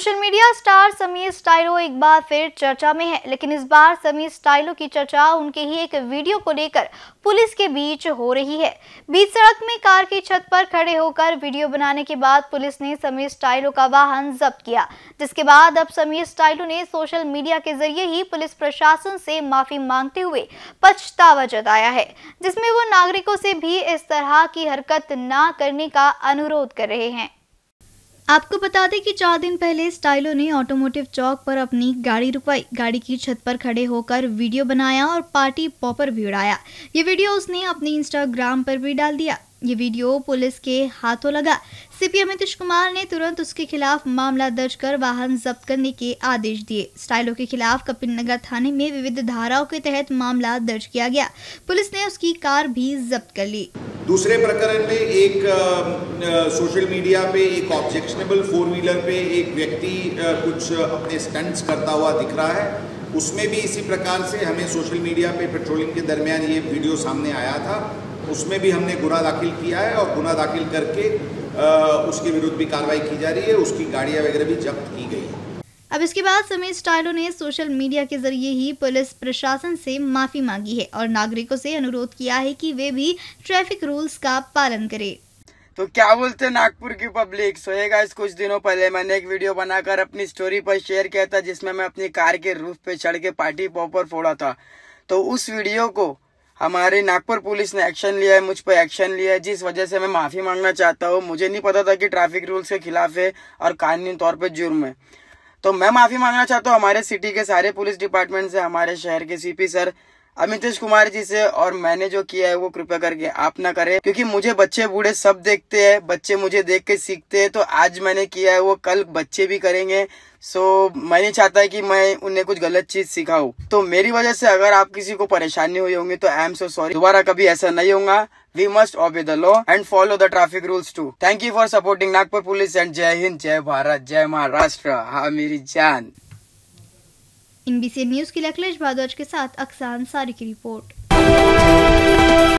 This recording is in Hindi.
social media star Sameer Stylo एक बार फिर चर्चा में है लेकिन इस बार समीर स्टाइलो की चर्चा उनके ही एक वीडियो को लेकर पुलिस के बीच हो रही है बीच सड़क में कार की छत पर खड़े होकर वीडियो बनाने के बाद पुलिस ने समीर स्टाइलो का वाहन जब्त किया जिसके बाद अब समीर स्टाइलो ने सोशल मीडिया के जरिए ही पुलिस प्रशासन से माफी मांगते हुए पछतावा जताया है जिसमे वो नागरिकों से भी इस तरह की हरकत न करने का अनुरोध कर रहे हैं आपको बता दें कि चार दिन पहले स्टाइलो ने ऑटोमोटिव चौक पर अपनी गाड़ी रुकवाई गाड़ी की छत पर खड़े होकर वीडियो बनाया और पार्टी पॉपर भी उड़ाया ये वीडियो उसने अपने इंस्टाग्राम पर भी डाल दिया ये वीडियो पुलिस के हाथों लगा सीपीएम नीतीश कुमार ने तुरंत उसके खिलाफ मामला दर्ज कर वाहन जब्त करने के आदेश दिए स्टाइलो के खिलाफ कपिल नगर थाने में विविध धाराओं के तहत मामला दर्ज किया गया पुलिस ने उसकी कार भी जब्त कर ली दूसरे प्रकरण में एक आ, आ, सोशल मीडिया पे एक ऑब्जेक्शनेबल फोर व्हीलर पे एक व्यक्ति कुछ अपने स्टंट्स करता हुआ दिख रहा है उसमें भी इसी प्रकार से हमें सोशल मीडिया पे पेट्रोलिंग के दरमियान ये वीडियो सामने आया था उसमें भी हमने गुना दाखिल किया है और गुना दाखिल करके उसके विरुद्ध भी कार्रवाई की जा रही है उसकी गाड़ियां वगैरह भी जब्त की गई है अब इसके बाद समीर स्टाइलो ने सोशल मीडिया के जरिए ही पुलिस प्रशासन से माफी मांगी है और नागरिकों से अनुरोध किया है कि वे भी ट्रैफिक रूल्स का पालन करें तो क्या बोलते नागपुर की पब्लिक सो इस कुछ दिनों पहले मैंने एक वीडियो बनाकर अपनी स्टोरी पर शेयर किया था जिसमें मैं अपनी कार के रूफ पे चढ़ के पार्टी पॉपर फोड़ा था तो उस वीडियो को हमारे नागपुर पुलिस ने एक्शन लिया है मुझ पर एक्शन लिया है जिस वजह से मैं माफ़ी मांगना चाहता हूँ मुझे नहीं पता था कि ट्रैफिक रूल्स के खिलाफ है और कानूनी तौर पर जुर्म है तो मैं माफ़ी मांगना चाहता हूँ हमारे सिटी के सारे पुलिस डिपार्टमेंट से हमारे शहर के सीपी सर अमितेश कुमार जी से और मैंने जो किया है वो कृपया करके आप ना करें क्योंकि मुझे बच्चे बूढ़े सब देखते हैं बच्चे मुझे देख के सीखते हैं तो आज मैंने किया है वो कल बच्चे भी करेंगे सो so, मैं नहीं चाहता है कि मैं उन्हें कुछ गलत चीज सिखाऊं तो मेरी वजह से अगर आप किसी को परेशानी हुई होंगी तो आई एम सो सॉरी दोबारा कभी ऐसा नहीं होगा we must obey the law and follow the traffic rules too thank you for supporting Nagpur police and जय हिंद जय भारत जय महाराष्ट्र हा मेरी जान एन बी न्यूज़ के लिए अखिलेश भारद्वाज के साथ अक्सान सारी की रिपोर्ट